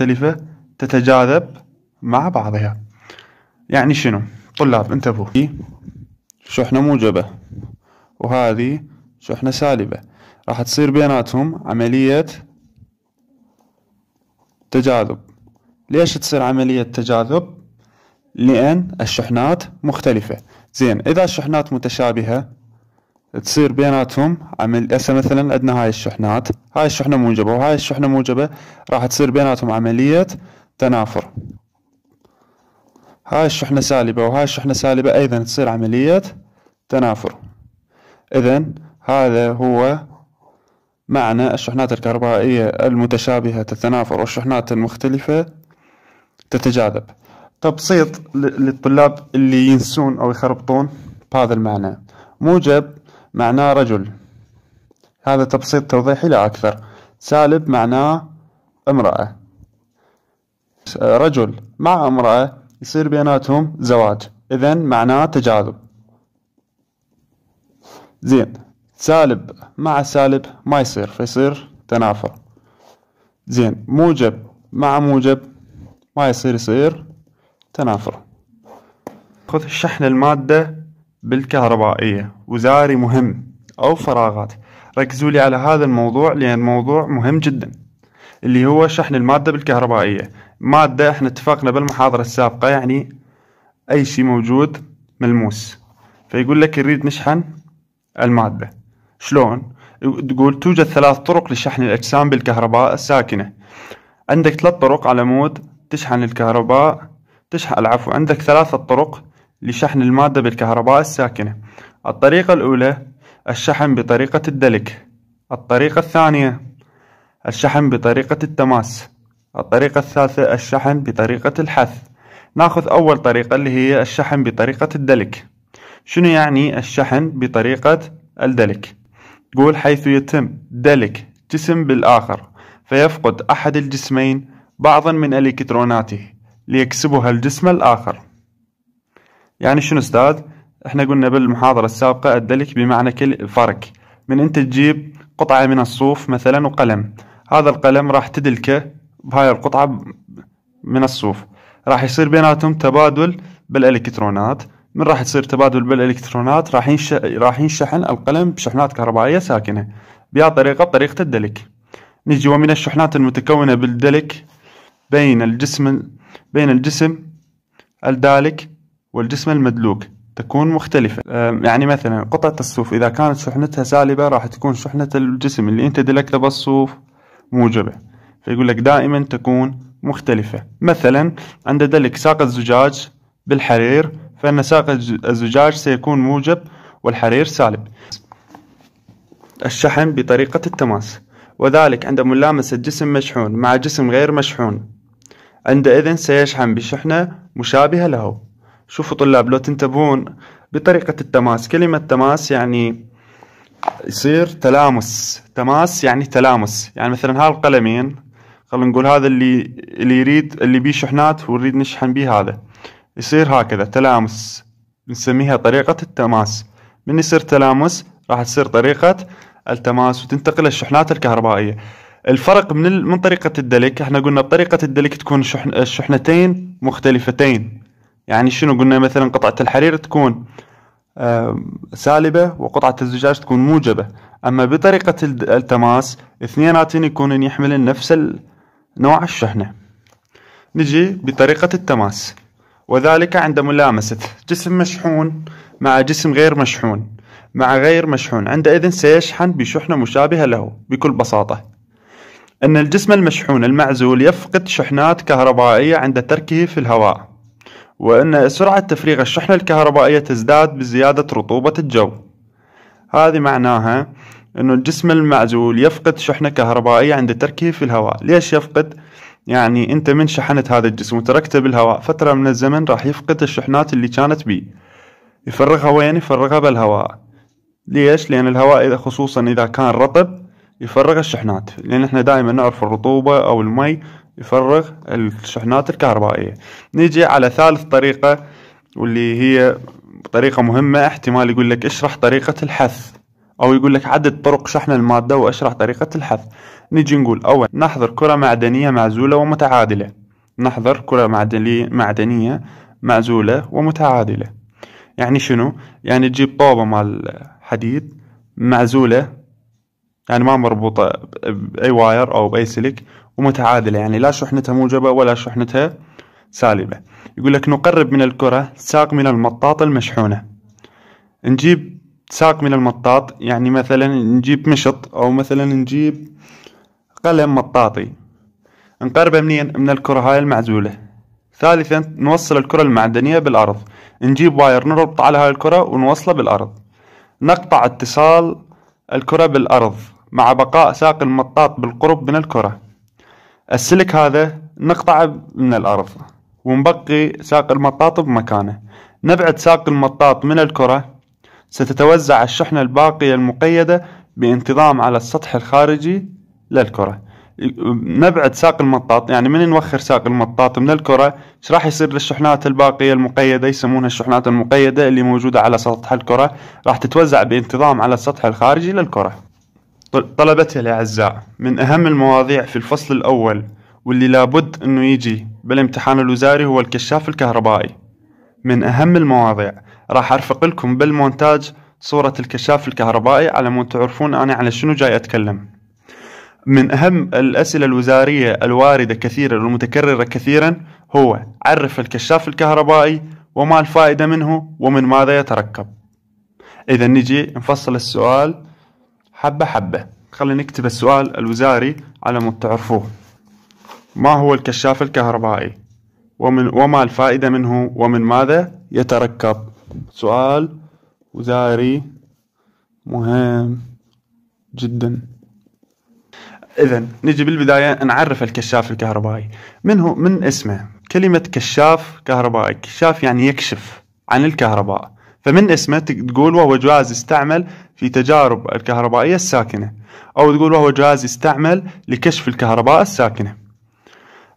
مختلفة تتجاذب مع بعضها يعني شنو طلاب انتبهوا إيه، شحنة موجبة وهذه شحنة سالبة راح تصير بيناتهم عملية تجاذب ليش تصير عملية تجاذب لأن الشحنات مختلفة زين إذا الشحنات متشابهة تصير بيناتهم عمل هسه مثلا عندنا هاي الشحنات هاي الشحنه موجبه وهاي الشحنه موجبه راح تصير بيناتهم عمليه تنافر هاي الشحنه سالبه وهاي الشحنه سالبه ايضا تصير عمليه تنافر اذا هذا هو معنى الشحنات الكهربائيه المتشابهه التنافر والشحنات المختلفه تتجاذب تبسيط للطلاب اللي ينسون او يخربطون بهذا المعنى موجب معناه رجل هذا تبسيط توضيحي لا أكثر سالب معناه امرأة رجل مع امرأة يصير بيناتهم زواج إذا معناه تجاذب زين سالب مع سالب ما يصير فيصير تنافر زين موجب مع موجب ما يصير يصير تنافر خذ الشحن المادة بالكهربائية وزاري مهم أو فراغات ركزوا لي على هذا الموضوع لأن موضوع مهم جدا اللي هو شحن المادة بالكهربائية مادة احنا اتفقنا بالمحاضرة السابقة يعني أي شيء موجود ملموس فيقول لك نريد نشحن المادة شلون؟ تقول توجد ثلاث طرق لشحن الأجسام بالكهرباء الساكنة عندك ثلاث طرق على مود تشحن الكهرباء تشحن العفو عندك ثلاثة طرق لشحن المادة بالكهرباء الساكنة الطريقة الأولى الشحن بطريقة الدلك الطريقة الثانية الشحن بطريقة التماس الطريقة الثالثة الشحن بطريقة الحث ناخذ أول طريقة اللي هي الشحن بطريقة الدلك شنو يعني الشحن بطريقة الدلك قول حيث يتم دلك جسم بالآخر فيفقد أحد الجسمين بعضا من إلكتروناته ليكسبها الجسم الآخر يعني شنو استاذ احنا قلنا بالمحاضرة السابقة الدلك بمعنى كل فرق من انت تجيب قطعة من الصوف مثلا وقلم هذا القلم راح تدلكه بهاي القطعة من الصوف راح يصير بيناتهم تبادل بالالكترونات من راح يصير تبادل بالالكترونات راح ينش... راح ينشحن القلم بشحنات كهربائيه ساكنه بها طريقه بطريقه الدلك نجي ومن الشحنات المتكونه بالدلك بين الجسم بين الجسم الدالك والجسم المدلوك تكون مختلفة يعني مثلا قطعة الصوف إذا كانت شحنتها سالبة راح تكون شحنة الجسم اللي أنت دلكته بالصوف موجبة فيقول لك دائما تكون مختلفة مثلا عند دلك ساق الزجاج بالحرير فإن ساق الزجاج سيكون موجب والحرير سالب الشحن بطريقة التماس وذلك عند ملامسة جسم مشحون مع جسم غير مشحون عندئذ سيشحن بشحنة مشابهة له شوفوا طلاب لو تنتبهون بطريقة التماس كلمة تماس يعني يصير تلامس تماس يعني تلامس يعني مثلا هالقلمين خلينا نقول هذا اللي اللي يريد اللي بيه شحنات ونريد نشحن بيه هذا يصير هكذا تلامس نسميها طريقة التماس من يصير تلامس راح تصير طريقة التماس وتنتقل الشحنات الكهربائية الفرق من من طريقة الدلك احنا قلنا بطريقة الدلك تكون الشحنتين مختلفتين يعني شنو قلنا مثلا قطعة الحرير تكون آه، سالبة وقطعة الزجاج تكون موجبة أما بطريقة التماس اثنيناتين يكونن يحملن نفس نوع الشحنة نجي بطريقة التماس وذلك عند ملامسة جسم مشحون مع جسم غير مشحون مع غير مشحون عندئذ سيشحن بشحنة مشابهة له بكل بساطة أن الجسم المشحون المعزول يفقد شحنات كهربائية عند تركه في الهواء وأن سرعة تفريغ الشحنة الكهربائية تزداد بزيادة رطوبة الجو هذه معناها أن الجسم المعزول يفقد شحنة كهربائية عند تركه في الهواء ليش يفقد؟ يعني أنت من شحنت هذا الجسم وتركته بالهواء فترة من الزمن راح يفقد الشحنات اللي كانت بيه يفرغها وين؟ يفرغها بالهواء ليش؟ لأن الهواء إذا خصوصا إذا كان رطب يفرغ الشحنات لأن احنا دائما نعرف الرطوبة أو المي يفرغ الشحنات الكهربائية نيجي على ثالث طريقة واللي هي طريقة مهمة احتمال يقول لك اشرح طريقة الحث أو يقول لك عدد طرق شحن المادة واشرح طريقة الحث نيجي نقول أول نحظر كرة معدنية معزولة ومتعادلة نحظر كرة معدنية معزولة ومتعادلة يعني شنو؟ يعني تجيب طوبة مال حديد معزولة يعني ما مربوطة بأي واير أو بأي سلك ومتعادلة يعني لا شحنتها موجبة ولا شحنتها سالبة يقول لك نقرب من الكرة ساق من المطاط المشحونة نجيب ساق من المطاط يعني مثلا نجيب مشط أو مثلا نجيب قلم مطاطي نقرب منين من الكرة هاي المعزولة ثالثا نوصل الكرة المعدنية بالأرض نجيب واير نربط على هاي الكرة ونوصله بالأرض نقطع اتصال الكرة بالأرض مع بقاء ساق المطاط بالقرب من الكرة السلك هذا نقطعه من الأرض ونبقي ساق المطاط بمكانه نبعد ساق المطاط من الكرة ستتوزع الشحنة الباقية المقيدة بانتظام على السطح الخارجي للكرة نبعد ساق المطاط يعني من نوخر ساق المطاط من الكرة ايش راح يصير للشحنات الباقية المقيدة يسمونها الشحنات المقيدة اللي موجودة على سطح الكرة راح تتوزع بانتظام على السطح الخارجي للكرة طلبتها الأعزاء من أهم المواضيع في الفصل الأول واللي لابد أنه يجي بالامتحان الوزاري هو الكشاف الكهربائي من أهم المواضيع راح أرفق لكم بالمونتاج صورة الكشاف الكهربائي على مود تعرفون أنا على شنو جاي أتكلم من أهم الأسئلة الوزارية الواردة كثيرا والمتكررة كثيرا هو عرف الكشاف الكهربائي وما الفائدة منه ومن ماذا يتركب إذا نجي نفصل السؤال حبة حبة خلينا نكتب السؤال الوزاري على ما تعرفوه ما هو الكشاف الكهربائي ومن وما الفائدة منه ومن ماذا يتركب سؤال وزاري مهم جدا إذا نجي بالبداية نعرف الكشاف الكهربائي منه من اسمه كلمة كشاف كهربائي كشاف يعني يكشف عن الكهرباء فمن اسمه تقول وهو جهاز يستعمل في تجارب الكهربائية الساكنة أو تقول وهو جهاز يستعمل لكشف الكهرباء الساكنة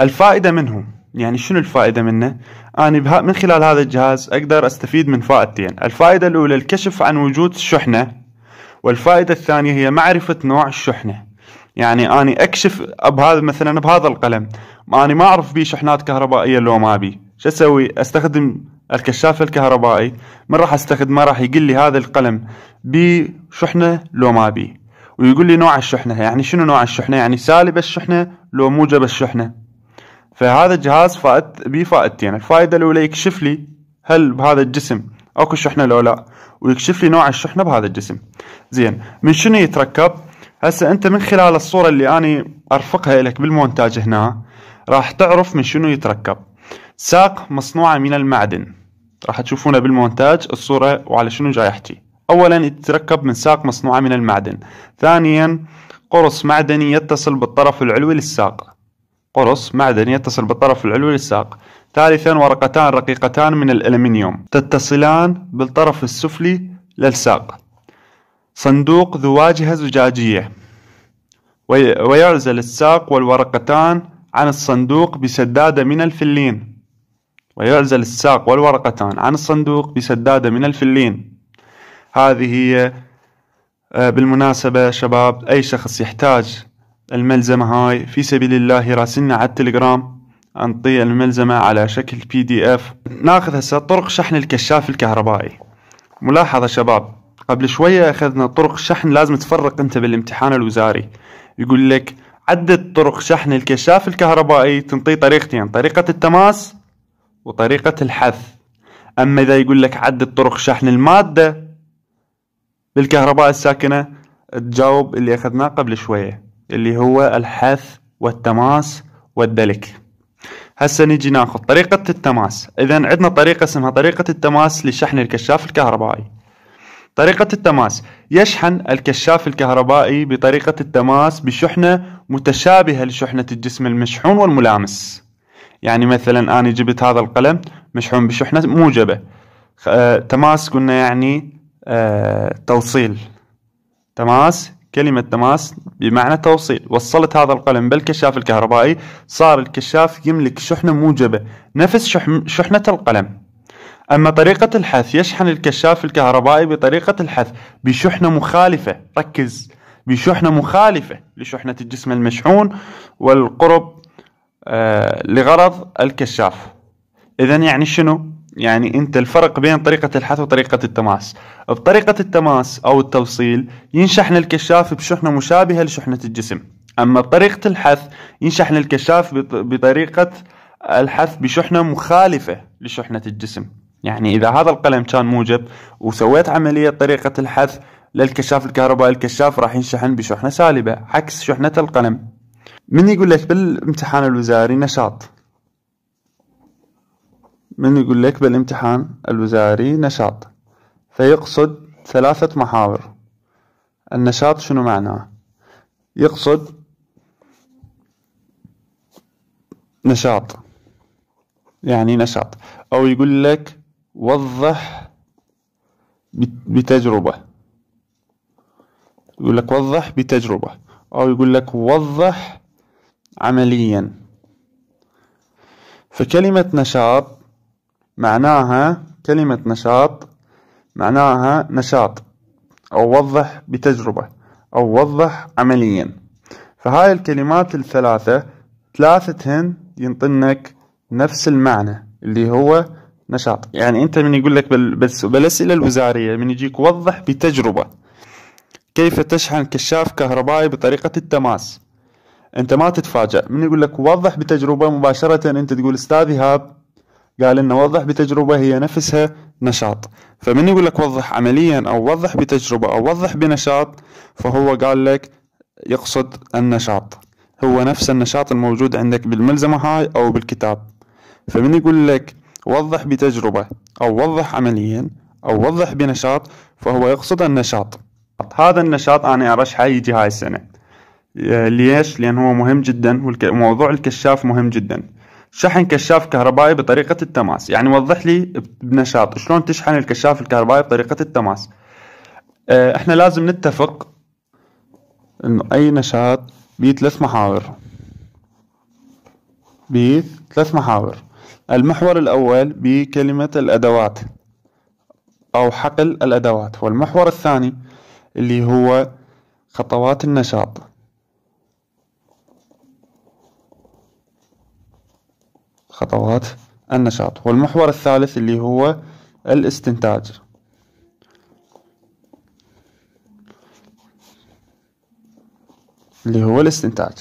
الفائدة منه يعني شنو الفائدة منه؟ أنا من خلال هذا الجهاز أقدر أستفيد من فائدتين الفائدة الأولى الكشف عن وجود الشحنة والفائدة الثانية هي معرفة نوع الشحنة يعني أنا أكشف بهذا مثلا بهذا القلم أنا ما أعرف بيه شحنات كهربائية لو ما بي شو أسوي أستخدم الكشاف الكهربائي من راح استخدمه راح يقول لي هذا القلم بي شحنة لو ما بي ويقول لي نوع الشحنة يعني شنو نوع الشحنة يعني سالب الشحنة لو موجب الشحنة فهذا الجهاز فائد بيه فائدتين الفائدة الأولى يكشف لي هل بهذا الجسم اكو شحنة لو لا ويكشف لي نوع الشحنة بهذا الجسم زين من شنو يتركب هسه انت من خلال الصورة اللي اني ارفقها لك بالمونتاج هنا راح تعرف من شنو يتركب ساق مصنوعة من المعدن راح تشوفونها بالمونتاج الصورة وعلى شنو جاي أحكي أولا يتركب من ساق مصنوعة من المعدن ثانيا قرص معدني يتصل بالطرف العلوي للساق قرص معدني يتصل بالطرف العلوي للساق ثالثا ورقتان رقيقتان من الألمنيوم تتصلان بالطرف السفلي للساق صندوق ذو واجهة زجاجية ويعزل الساق والورقتان عن الصندوق بسدادة من الفلين ويعزل الساق والورقتان عن الصندوق بسدادة من الفلين هذه هي آه، بالمناسبة شباب أي شخص يحتاج الملزمة هاي في سبيل الله راسلنا على التليجرام أنطي الملزمة على شكل بي دي اف ناخذ هسه طرق شحن الكشاف الكهربائي ملاحظة شباب قبل شوية أخذنا طرق شحن لازم تفرق أنت بالامتحان الوزاري يقول لك عدة طرق شحن الكشاف الكهربائي تنطي طريقتين طريقة التماس وطريقة الحث أما إذا يقول لك عدد طرق شحن المادة للكهرباء الساكنة تجاوب اللي أخذناه قبل شوية اللي هو الحث والتماس والدلك هسه نجي ناخذ طريقة التماس إذا عندنا طريقة اسمها طريقة التماس لشحن الكشاف الكهربائي طريقة التماس يشحن الكشاف الكهربائي بطريقة التماس بشحنة متشابهة لشحنة الجسم المشحون والملامس يعني مثلا أنا جبت هذا القلم مشحون بشحنة موجبة آه تماس قلنا يعني آه توصيل تماس كلمة تماس بمعنى توصيل وصلت هذا القلم بالكشاف الكهربائي صار الكشاف يملك شحنة موجبة نفس شحنة القلم أما طريقة الحث يشحن الكشاف الكهربائي بطريقة الحث بشحنة مخالفة ركز بشحنة مخالفة لشحنة الجسم المشحون والقرب آه، لغرض الكشاف اذا يعني شنو يعني انت الفرق بين طريقة الحث وطريقة التماس بطريقة التماس او التوصيل ينشحن الكشاف بشحنة مشابهة لشحنة الجسم اما بطريقة الحث ينشحن الكشاف بطريقة الحث بشحنة مخالفة لشحنة الجسم يعني اذا هذا القلم كان موجب وسويت عملية طريقة الحث للكشاف الكهربائي الكشاف راح ينشحن بشحنة سالبة عكس شحنة القلم من يقول لك بالامتحان الوزاري نشاط من يقول لك بالامتحان الوزاري نشاط فيقصد ثلاثة محاور النشاط شنو معناه يقصد نشاط يعني نشاط أو يقول لك وضح بتجربة يقول لك وضح بتجربة أو يقول لك وضح عمليا فكلمة نشاط معناها كلمة نشاط معناها نشاط أو وضح بتجربة أو وضح عمليا فهاي الكلمات الثلاثة ثلاثتهن ينطنك نفس المعنى اللي هو نشاط يعني أنت من يقول لك بس بالأسئلة الوزارية من يجيك وضح بتجربة كيف تشحن كشاف كهربائي بطريقة التماس انت ما تتفاجأ من يقول لك وضح بتجربة مباشرة انت تقول استاذ ايهاب قال انه وضح بتجربة هي نفسها نشاط فمن يقول لك وضح عمليا او وضح بتجربة او وضح بنشاط فهو قال لك يقصد النشاط هو نفس النشاط الموجود عندك بالملزمة هاي او بالكتاب فمن يقول لك وضح بتجربة او وضح عمليا او وضح بنشاط فهو يقصد النشاط هذا النشاط انا ارشحه يجي هاي السنه آه، ليش؟ لأن هو مهم جدا وموضوع الكشاف مهم جدا شحن كشاف كهربائي بطريقة التماس يعني وضح لي بنشاط شلون تشحن الكشاف الكهربائي بطريقة التماس آه، احنا لازم نتفق انه اي نشاط بيه ثلاث محاور بيه ثلاث محاور المحور الاول بكلمة الادوات او حقل الادوات والمحور الثاني اللي هو خطوات النشاط خطوات النشاط والمحور الثالث اللي هو الاستنتاج اللي هو الاستنتاج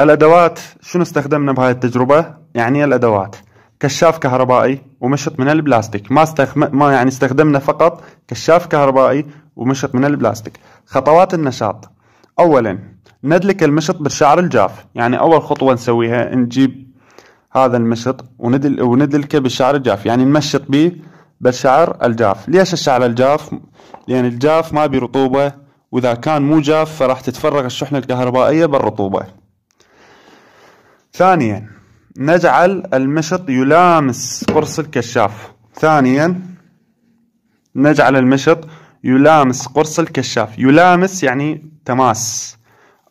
الأدوات شنو استخدمنا بهاي التجربة يعني الأدوات كشاف كهربائي ومشط من البلاستيك ما, استخم... ما يعني استخدمنا فقط كشاف كهربائي ومشط من البلاستيك خطوات النشاط أولا ندلك المشط بالشعر الجاف يعني أول خطوة نسويها نجيب هذا المشط وندل وندلكه بالشعر الجاف يعني نمشط به بالشعر الجاف ليش الشعر الجاف لأن يعني الجاف ما بي رطوبة وإذا كان مو جاف فراح تتفرغ الشحنة الكهربائية بالرطوبة ثانيا نجعل المشط يلامس قرص الكشاف ثانيا نجعل المشط يلامس قرص الكشاف يلامس يعني تماس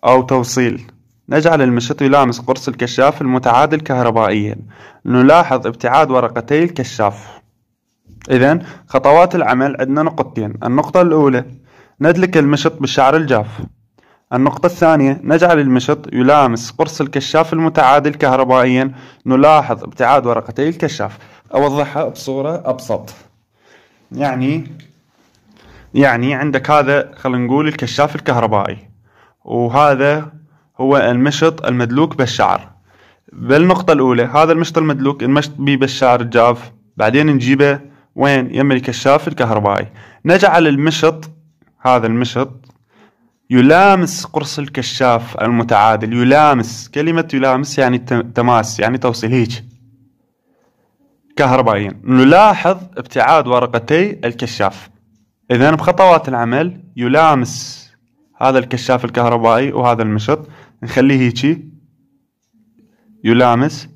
أو توصيل نجعل المشط يلامس قرص الكشاف المتعادل كهربائيا نلاحظ ابتعاد ورقتي الكشاف إذا خطوات العمل عندنا نقطتين النقطة الأولى ندلك المشط بالشعر الجاف النقطة الثانية نجعل المشط يلامس قرص الكشاف المتعادل كهربائيا نلاحظ ابتعاد ورقتي الكشاف أوضحها بصورة أبسط يعني يعني عندك هذا خلينا نقول الكشاف الكهربائي وهذا هو المشط المدلوك بالشعر بالنقطة الأولى هذا المشط المدلوك المشط بي بالشعر الجاف بعدين نجيبه وين يم الكشاف الكهربائي نجعل المشط هذا المشط يلامس قرص الكشاف المتعادل يلامس كلمة يلامس يعني تماس يعني توصيل هيك كهربائيا نلاحظ ابتعاد ورقتي الكشاف إذا بخطوات العمل يلامس هذا الكشاف الكهربائي وهذا المشط نخليه هيجي يلامس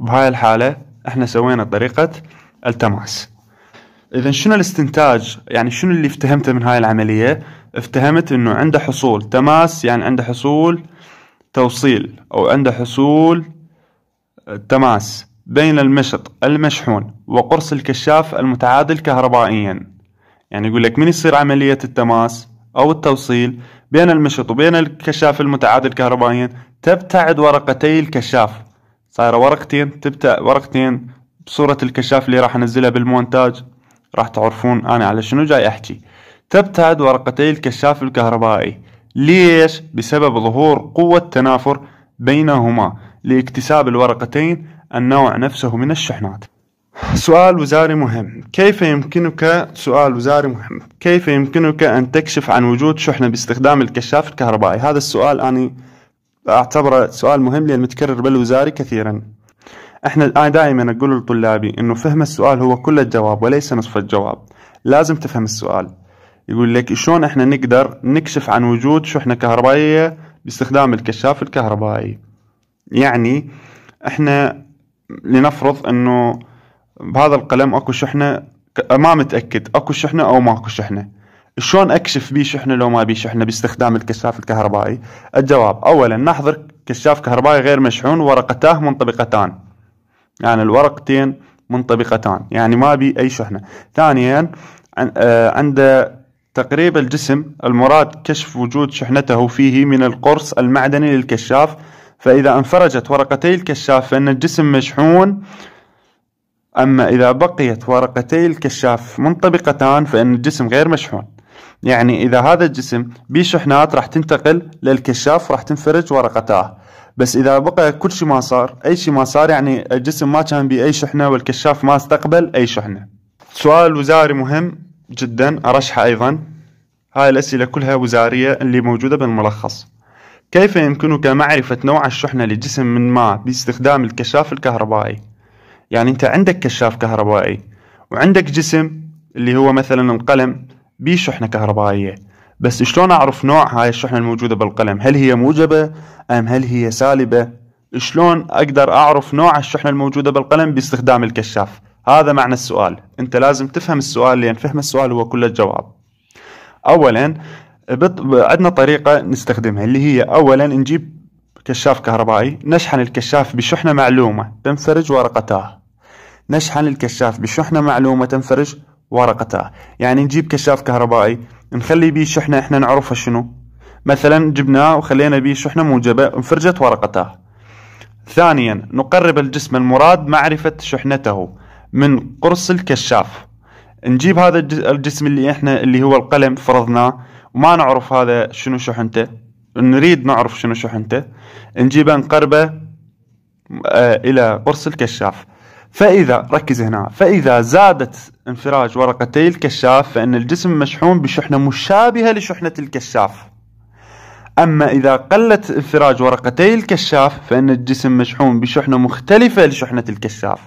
بهاي الحالة احنا سوينا طريقة التماس اذا شنو الاستنتاج يعني شنو اللي افتهمته من هاي العملية افتهمت انه عنده حصول تماس يعني عنده حصول توصيل او عنده حصول تماس بين المشط المشحون وقرص الكشاف المتعادل كهربائيا يعني يقول لك من يصير عملية التماس أو التوصيل بين المشط وبين الكشاف المتعادل كهربائيا تبتعد ورقتي الكشاف صايرة ورقتين تبتعد ورقتين بصورة الكشاف اللي راح أنزلها بالمونتاج راح تعرفون أنا على شنو جاي أحكي تبتعد ورقتي الكشاف الكهربائي ليش؟ بسبب ظهور قوة تنافر بينهما لاكتساب الورقتين النوع نفسه من الشحنات سؤال وزاري مهم كيف يمكنك سؤال وزاري مهم كيف يمكنك أن تكشف عن وجود شحنة باستخدام الكشاف الكهربائي هذا السؤال أنا أعتبره سؤال مهم لأن متكرر بالوزاري كثيرا احنا الآن دائما أقول لطلابي أنه فهم السؤال هو كل الجواب وليس نصف الجواب لازم تفهم السؤال يقول لك شلون احنا نقدر نكشف عن وجود شحنة كهربائية باستخدام الكشاف الكهربائي يعني احنا لنفرض انه بهذا القلم اكو شحنه آه، ما متاكد اكو شحنه او ماكو شحنه شلون اكشف بيه شحنه لو ما بيه شحنه باستخدام الكشاف الكهربائي الجواب اولا نحضر كشاف كهربائي غير مشحون ورقتاه منطبقتان يعني الورقتين منطبقتان يعني ما بي اي شحنه ثانيا آه، عند تقريب الجسم المراد كشف وجود شحنته فيه من القرص المعدني للكشاف فإذا انفرجت ورقتي الكشاف فإن الجسم مشحون أما إذا بقيت ورقتي الكشاف منطبقتان فإن الجسم غير مشحون يعني إذا هذا الجسم بيه شحنات راح تنتقل للكشاف وراح تنفرج ورقتاه بس إذا بقى كل شيء ما صار أي شيء ما صار يعني الجسم ما كان بيه أي شحنة والكشاف ما استقبل أي شحنة سؤال وزاري مهم جدا أرشحه أيضا هاي الأسئلة كلها وزارية اللي موجودة بالملخص كيف يمكنك معرفة نوع الشحنة لجسم من ما باستخدام الكشاف الكهربائي؟ يعني انت عندك كشاف كهربائي وعندك جسم اللي هو مثلا القلم بيه شحنة كهربائية بس شلون اعرف نوع هاي الشحنة الموجودة بالقلم هل هي موجبة ام هل هي سالبة شلون اقدر اعرف نوع الشحنة الموجودة بالقلم باستخدام الكشاف هذا معنى السؤال انت لازم تفهم السؤال لان فهم السؤال هو كل الجواب اولا عندنا طريقة نستخدمها اللي هي اولا نجيب كشاف كهربائي نشحن الكشاف بشحنة معلومة تنفرج ورقتاه نشحن الكشاف بشحنة معلومة تنفرج ورقتها يعني نجيب كشاف كهربائي نخلي بيه شحنة احنا نعرفها شنو مثلا جبناه وخلينا بيه شحنة موجبة انفرجت ورقتها ثانيا نقرب الجسم المراد معرفة شحنته من قرص الكشاف نجيب هذا الجسم اللي احنا اللي هو القلم فرضناه وما نعرف هذا شنو شحنته نريد نعرف شنو شحنته نجيبه نقربه آه، الى قرص الكشاف فإذا ركز هنا فإذا زادت انفراج ورقتي الكشاف فإن الجسم مشحون بشحنة مشابهة لشحنة الكشاف أما إذا قلت انفراج ورقتي الكشاف فإن الجسم مشحون بشحنة مختلفة لشحنة الكشاف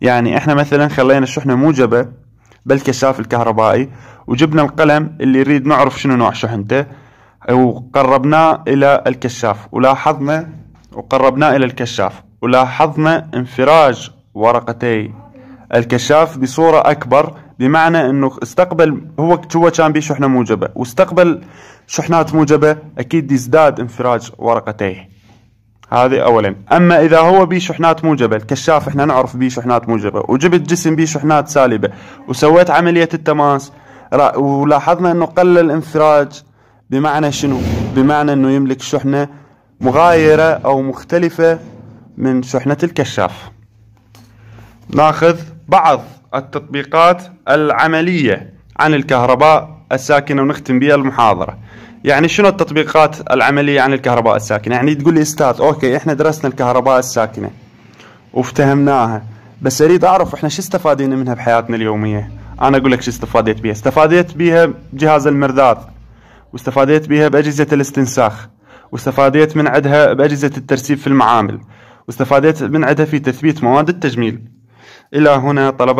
يعني إحنا مثلا خلينا الشحنة موجبة بالكشاف الكهربائي وجبنا القلم اللي يريد نعرف شنو نوع شحنته وقربناه إلى الكشاف ولاحظنا وقربناه إلى الكشاف ولاحظنا انفراج ورقتي الكشاف بصورة أكبر بمعنى أنه استقبل هو هو كان بشحنة شحنة موجبة واستقبل شحنات موجبة أكيد يزداد انفراج ورقتيه هذه أولا أما إذا هو بيه شحنات موجبة الكشاف إحنا نعرف بيه شحنات موجبة وجبت جسم بيه شحنات سالبة وسويت عملية التماس ولاحظنا أنه قل الانفراج بمعنى شنو بمعنى أنه يملك شحنة مغايرة أو مختلفة من شحنة الكشاف ناخذ بعض التطبيقات العملية عن الكهرباء الساكنة ونختم بها المحاضرة يعني شنو التطبيقات العملية عن الكهرباء الساكنة يعني تقول لي استاذ اوكي احنا درسنا الكهرباء الساكنة وافتهمناها بس اريد اعرف احنا شو استفادينا منها بحياتنا اليومية انا اقول لك شو استفاديت بها استفاديت بها بجهاز المرداد واستفاديت بها باجهزة الاستنساخ واستفاديت من عدها باجهزة الترسيب في المعامل واستفاديت من عدها في تثبيت مواد التجميل إلى هنا طلبت